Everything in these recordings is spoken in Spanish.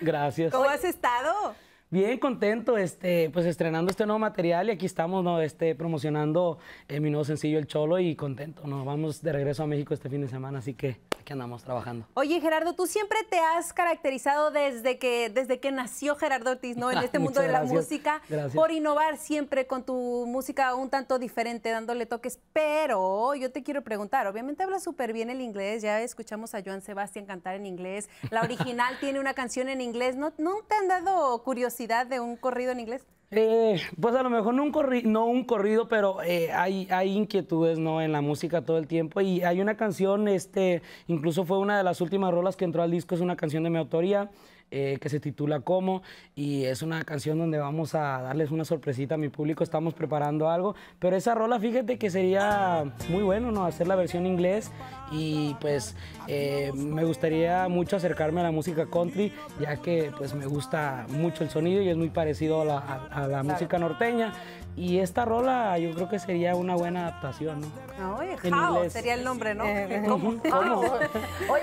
Gracias. ¿Cómo has estado? Bien contento, este, pues estrenando este nuevo material y aquí estamos, ¿no? Este, promocionando eh, mi nuevo sencillo El Cholo y contento, no Vamos de regreso a México este fin de semana, así que aquí andamos trabajando. Oye, Gerardo, tú siempre te has caracterizado desde que, desde que nació Gerardo Ortiz, ¿no? En este mundo de la música, por innovar siempre con tu música un tanto diferente, dándole toques, pero yo te quiero preguntar, obviamente hablas súper bien el inglés, ya escuchamos a Joan Sebastián cantar en inglés, la original tiene una canción en inglés, ¿no, no te han dado curiosidad? de un corrido en inglés? Eh, pues a lo mejor no un, corri no un corrido, pero eh, hay, hay, inquietudes ¿no? en la música todo el tiempo. Y hay una canción, este, incluso fue una de las últimas rolas que entró al disco, es una canción de mi autoría. Eh, que se titula Como y es una canción donde vamos a darles una sorpresita a mi público, estamos preparando algo, pero esa rola fíjate que sería muy bueno, ¿no? Hacer la versión inglés y pues eh, me gustaría mucho acercarme a la música country, ya que pues me gusta mucho el sonido y es muy parecido a la, a, la música norteña. Y esta rola yo creo que sería una buena adaptación, ¿no? Oye, sería el nombre, ¿no? ¿Cómo? Oye,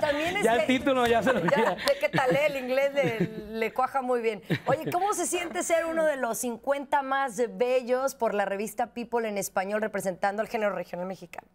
también es Ya el este, título ya se lo ya, ¿Qué tal? ¿eh? El inglés le, le, cuaja muy bien. Oye, ¿cómo se siente ser uno de los 50 más bellos por la revista People en español representando al género regional mexicano?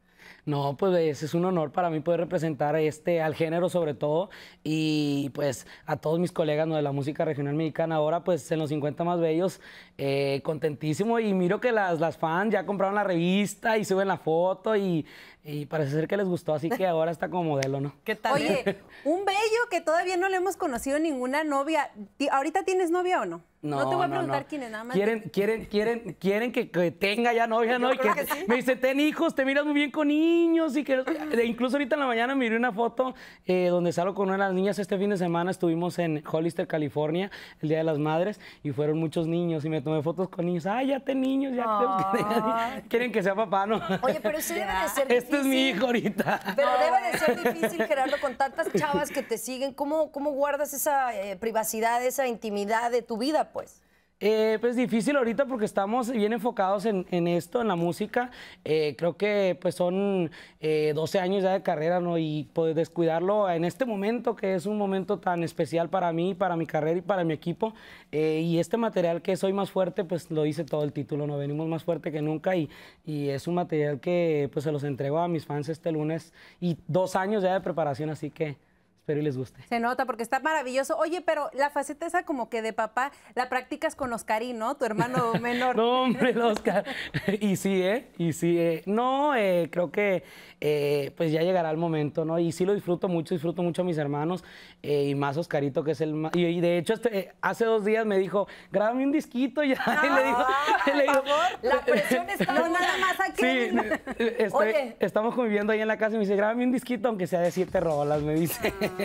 No, pues es un honor para mí poder representar este, al género sobre todo y pues a todos mis colegas ¿no? de la música regional mexicana. Ahora pues en los 50 más bellos, eh, contentísimo y miro que las, fans ya compraron la revista y suben la foto y, y parece ser que les gustó, así que ahora está como modelo, ¿no? ¿Qué tal? Oye, un bello que todavía no le hemos conocido ninguna novia. ¿Ahorita tienes novia o no? No, te voy a preguntar quién es, nada más. Quieren, quieren, quieren, quieren que, tenga ya novia, ¿no? Y que, Me dice, ten hijos, te miras muy bien con niños. y que Incluso ahorita en la mañana miré una foto eh, donde salgo con una de las niñas. Este fin de semana estuvimos en Hollister, California, el Día de las Madres, y fueron muchos niños. Y me tomé fotos con niños. Ay, ya ten niños, ya Quieren que sea papá, ¿no? Oye, pero eso debe de ser difícil. Este es mi hijo ahorita. Pero debe de ser difícil, Gerardo, con tantas chavas que te siguen. ¿Cómo, cómo guardas esa eh, privacidad, esa intimidad de tu vida? pues? Eh, pues difícil ahorita porque estamos bien enfocados en, esto, en la música. Eh, creo que pues son 12 eh, años ya de carrera, ¿no? Y poder pues, descuidarlo en este momento, que es un momento tan especial para mí, para mi carrera y para mi equipo. y este material que soy más fuerte, pues lo dice todo el título, ¿no? Venimos más fuerte que nunca y, y es un material que pues se los entrego a mis fans este lunes y dos años ya de preparación, así que... Espero y les guste. Se nota porque está maravilloso. Oye, pero la faceta esa como que de papá la practicas con Oscarín, ¿no? Tu hermano menor. no, hombre, Oscar. y sí, ¿eh? Y sí, ¿eh? No, eh, creo que eh, pues ya llegará el momento, ¿no? Y sí lo disfruto mucho, disfruto mucho a mis hermanos eh, y más Oscarito que es el más... Y, de hecho, este, hace dos días me dijo, grábame un disquito ya. Ah, y le digo, por favor, la presión está no nada más aquí. Sí, este, Oye. estamos conviviendo ahí en la casa y me dice, grábame un disquito aunque sea de siete rolas, me dice. Ah.